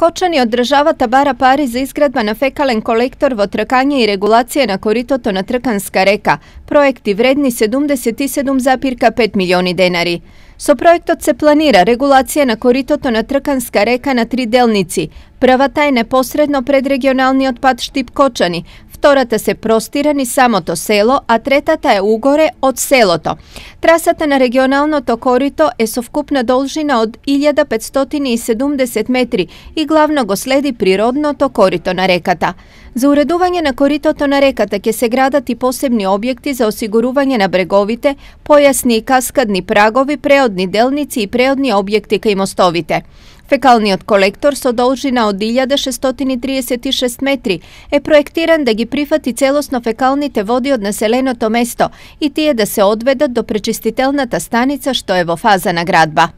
Кочани од државата бара пари за изградба на фекален колектор во тркање и регулација на коритото на Трканска река. Проекти вредни 77,5 милиони денари. Со проектот се планира регулација на коритото на Трканска река на три делници. Првата е непосредно пред регионалниот пат Штип Кочани, втората се простира ни самото село, а третата е угоре од селото. Трасата на регионалното корито е со вкупна должина од 1570 метри и главно го следи природното корито на реката. За уредување на коритото на реката ќе се градат и посебни објекти за осигурување на бреговите, појасни и каскадни прагови, преодни делници и преодни објекти кај мостовите. Фекалниот колектор со должина од 1636 метри е проектиран да ги прифати целосно фекалните води од населеното место и тие да се одведат до пречистителната станица што е во фаза на градба.